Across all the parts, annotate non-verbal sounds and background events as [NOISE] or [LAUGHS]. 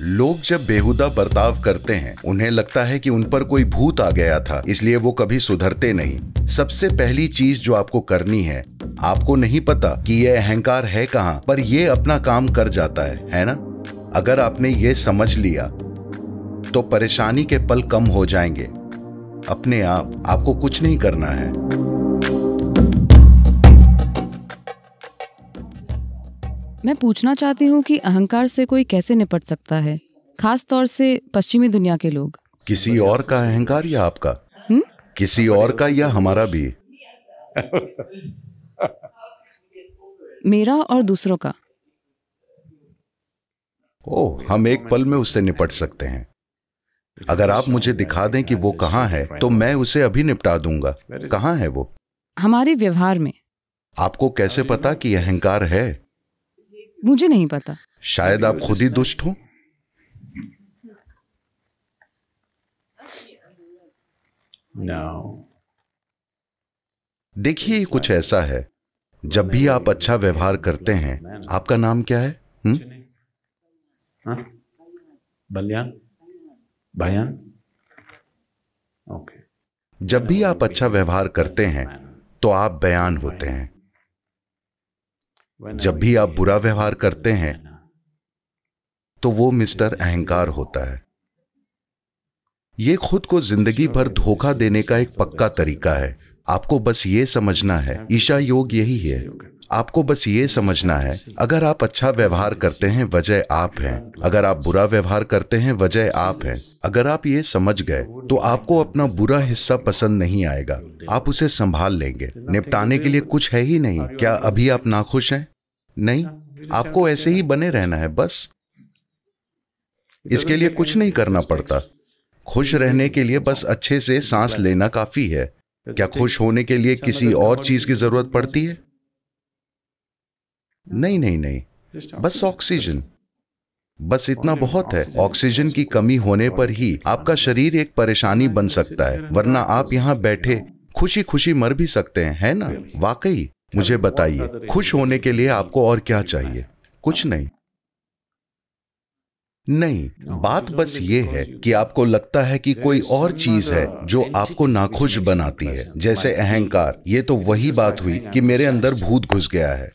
लोग जब बेहुदा बर्ताव करते हैं उन्हें लगता है कि उन पर कोई भूत आ गया था इसलिए वो कभी सुधरते नहीं सबसे पहली चीज जो आपको करनी है आपको नहीं पता कि यह अहंकार है कहाँ पर यह अपना काम कर जाता है है ना अगर आपने ये समझ लिया तो परेशानी के पल कम हो जाएंगे अपने आप आपको कुछ नहीं करना है मैं पूछना चाहती हूँ कि अहंकार से कोई कैसे निपट सकता है खास तौर से पश्चिमी दुनिया के लोग किसी और का अहंकार या आपका हुँ? किसी और का या हमारा भी मेरा और दूसरों का ओ हम एक पल में उससे निपट सकते हैं अगर आप मुझे दिखा दें कि वो कहाँ है तो मैं उसे अभी निपटा दूंगा कहाँ है वो हमारे व्यवहार में आपको कैसे पता कि अहंकार है मुझे नहीं पता शायद आप खुद ही दुष्ट हो देखिए कुछ ऐसा है जब भी आप अच्छा व्यवहार करते हैं आपका नाम क्या है बलियान भयान ओके जब भी आप अच्छा व्यवहार करते हैं तो आप बयान होते हैं जब भी आप बुरा व्यवहार करते हैं तो वो मिस्टर अहंकार होता है ये खुद को जिंदगी भर धोखा देने का एक पक्का तरीका है आपको बस ये समझना है ईशा योग यही है आपको बस ये समझना है अगर आप अच्छा व्यवहार करते हैं वजह आप हैं अगर आप बुरा व्यवहार करते हैं वजह आप हैं अगर आप ये समझ गए तो, तो आपको अपना बुरा हिस्सा पसंद नहीं आएगा आप उसे संभाल लेंगे निपटाने के लिए कुछ है ही नहीं क्या अभी आप नाखुश हैं नहीं हाँ, आपको ऐसे ही बने रहना है बस इसके लिए कुछ नहीं करना पड़ता खुश रहने के लिए बस अच्छे से सांस लेना काफी है क्या खुश होने के लिए किसी और चीज की जरूरत पड़ती है नहीं नहीं नहीं बस ऑक्सीजन बस इतना बहुत है ऑक्सीजन की कमी होने पर ही आपका शरीर एक परेशानी बन सकता है वरना आप यहाँ बैठे खुशी खुशी मर भी सकते हैं है ना वाकई मुझे बताइए खुश होने के लिए आपको और क्या चाहिए कुछ नहीं नहीं बात बस ये है कि आपको लगता है कि कोई और चीज है जो आपको नाखुश बनाती है जैसे अहंकार ये तो वही बात हुई कि मेरे अंदर भूत घुस गया है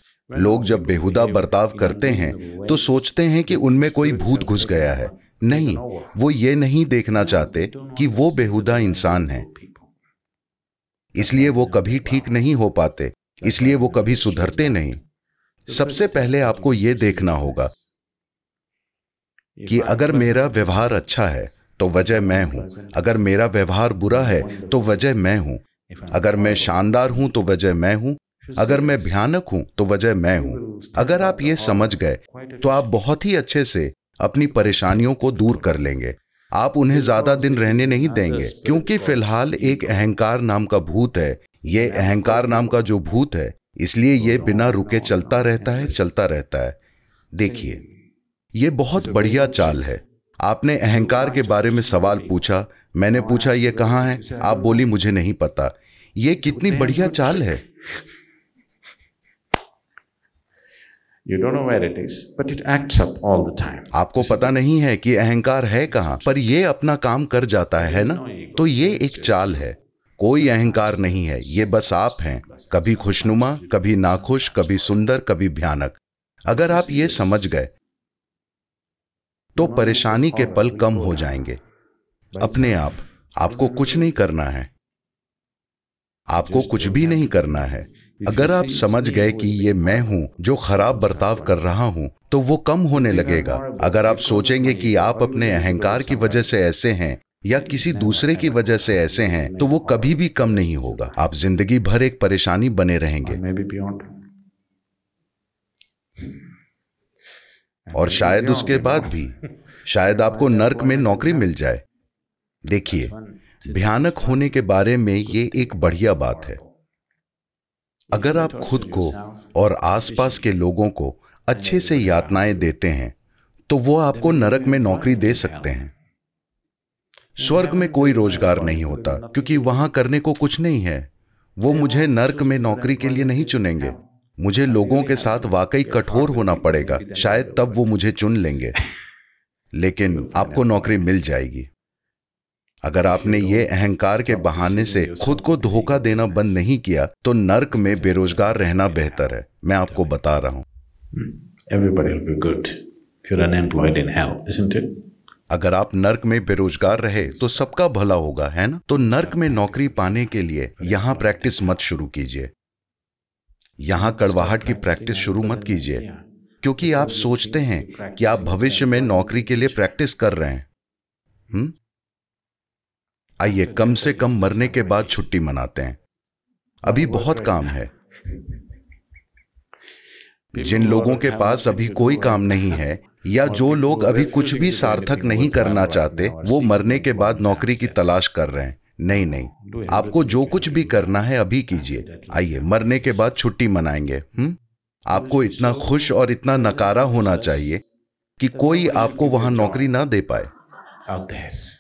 लोग जब बेहुदा बर्ताव करते हैं तो सोचते हैं कि उनमें कोई भूत घुस गया है नहीं वो ये नहीं देखना चाहते कि वो बेहुदा इंसान है इसलिए वो कभी ठीक नहीं हो पाते इसलिए वो कभी सुधरते नहीं सबसे पहले आपको यह देखना होगा कि अगर मेरा व्यवहार अच्छा है तो वजह मैं हूं अगर मेरा व्यवहार बुरा है तो वजह मैं हूं अगर मैं शानदार हूं तो वजह मैं हूं अगर मैं भयानक हूं तो वजह मैं हूं अगर आप ये समझ गए तो आप बहुत ही अच्छे से अपनी परेशानियों को दूर कर लेंगे आप उन्हें ज्यादा दिन रहने नहीं देंगे क्योंकि फिलहाल एक अहंकार नाम का भूत है ये अहंकार नाम का जो भूत है इसलिए ये बिना रुके चलता रहता है चलता रहता है देखिए ये बहुत बढ़िया चाल है आपने अहंकार के बारे में सवाल पूछा मैंने पूछा ये कहाँ है आप बोली मुझे नहीं पता ये कितनी बढ़िया चाल है You don't know where it is, but it acts up all the time. आपको पता नहीं है कि अहंकार है कहाँ पर ये अपना काम कर जाता है ना तो ये एक चाल है कोई अहंकार नहीं है ये बस आप हैं कभी खुशनुमा कभी नाखुश कभी सुंदर कभी भयानक अगर आप ये समझ गए तो परेशानी के पल कम हो जाएंगे अपने आप आपको कुछ नहीं करना है आपको कुछ भी नहीं करना है अगर आप समझ गए कि ये मैं हूँ जो खराब बर्ताव कर रहा हूँ तो वो कम होने लगेगा अगर आप तो सोचेंगे कि आप अपने अहंकार की वजह से ऐसे हैं या किसी दूसरे की वजह से ऐसे हैं तो वो कभी भी कम नहीं होगा आप जिंदगी भर एक परेशानी बने रहेंगे और शायद उसके बाद भी [LAUGHS] शायद आपको नर्क में नौकरी मिल जाए देखिए भयानक होने के बारे में ये एक बढ़िया बात है अगर आप खुद को और आसपास के लोगों को अच्छे से यातनाएं देते हैं तो वो आपको नरक में नौकरी दे सकते हैं स्वर्ग में कोई रोजगार नहीं होता क्योंकि वहां करने को कुछ नहीं है वो मुझे नर्क में नौकरी के लिए नहीं चुनेंगे मुझे लोगों के साथ वाकई कठोर होना पड़ेगा शायद तब वो मुझे चुन लेंगे लेकिन आपको नौकरी मिल जाएगी अगर आपने ये अहंकार के बहाने से खुद को धोखा देना बंद नहीं किया तो नर्क में बेरोजगार रहना बेहतर है मैं आपको बता रहा हूँ hmm. अगर आप नर्क में बेरोजगार रहे तो सबका भला होगा है ना तो नर्क में नौकरी पाने के लिए यहाँ प्रैक्टिस मत शुरू कीजिए यहाँ कड़वाहट की प्रैक्टिस शुरू मत कीजिए क्योंकि आप सोचते हैं कि आप भविष्य में नौकरी के लिए प्रैक्टिस कर रहे हैं हुँ? Hmm? आइए कम से कम मरने के बाद छुट्टी मनाते हैं अभी बहुत काम है जिन लोगों के पास अभी कोई काम नहीं है या जो लोग अभी कुछ भी सार्थक नहीं करना चाहते वो मरने के बाद नौकरी की तलाश कर रहे हैं नहीं नहीं आपको जो कुछ भी करना है अभी कीजिए आइए मरने के बाद छुट्टी मनाएंगे हुँ? हम्म? आपको इतना खुश और इतना नकारा होना चाहिए कि कोई आपको वहां नौकरी ना दे पाए